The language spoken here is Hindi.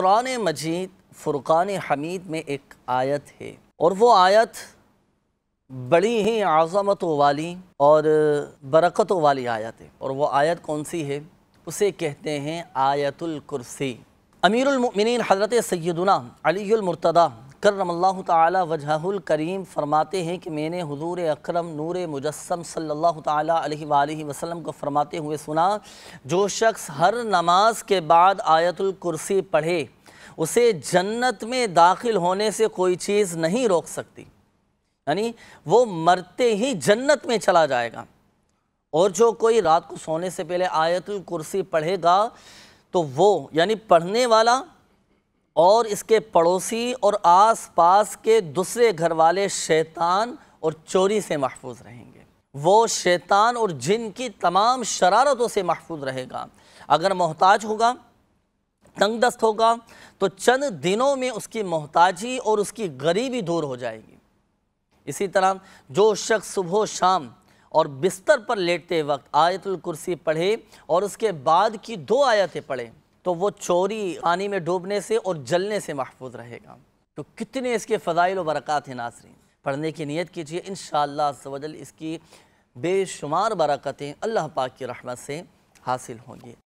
कुरान मजीद फ़ुरक़ान हमीद में एक आयत है और वो आयत बड़ी ही आज़मतों वाली और बरकतों वाली आयत है और वो आयत कौन सी है उसे कहते हैं आयतुल कुर्सी अमीरुलमिन हज़रत सैदुना अलीमरतदा करमल्ला ताली वजहुल करीम फरमाते हैं कि मैंने हुजूर अकरम नूर मुजस्म सल्लल्लाहु अलैहि वसल्लम वसलम को फरमाते हुए सुना जो शख्स हर नमाज के बाद आयतुल कुर्सी पढ़े उसे जन्नत में दाखिल होने से कोई चीज़ नहीं रोक सकती यानी वो मरते ही जन्नत में चला जाएगा और जो कोई रात को सोने से पहले आयतुल कुर्सी पढ़ेगा तो वो यानी पढ़ने वाला और इसके पड़ोसी और आस पास के दूसरे घर वाले शैतान और चोरी से महफूज रहेंगे वो शैतान और जिन की तमाम शरारतों से महफूज रहेगा अगर मोहताज होगा तंग दस्त होगा तो चंद दिनों में उसकी मोहताजी और उसकी गरीबी दूर हो जाएगी इसी तरह जो शख्स सुबह शाम और बिस्तर पर लेटते वक्त आयतुल कुर्सी पढ़े और उसके बाद की दो आयतें पढ़े तो वो चोरी पानी में डूबने से और जलने से महफूज रहेगा तो कितने इसके फ़जाइल व बरक़ात हैं नासरी पढ़ने की नीयत कीजिए इन शजल इसकी बेशुमार बरकतें अल्लाह पाक की रहमत से हासिल होंगी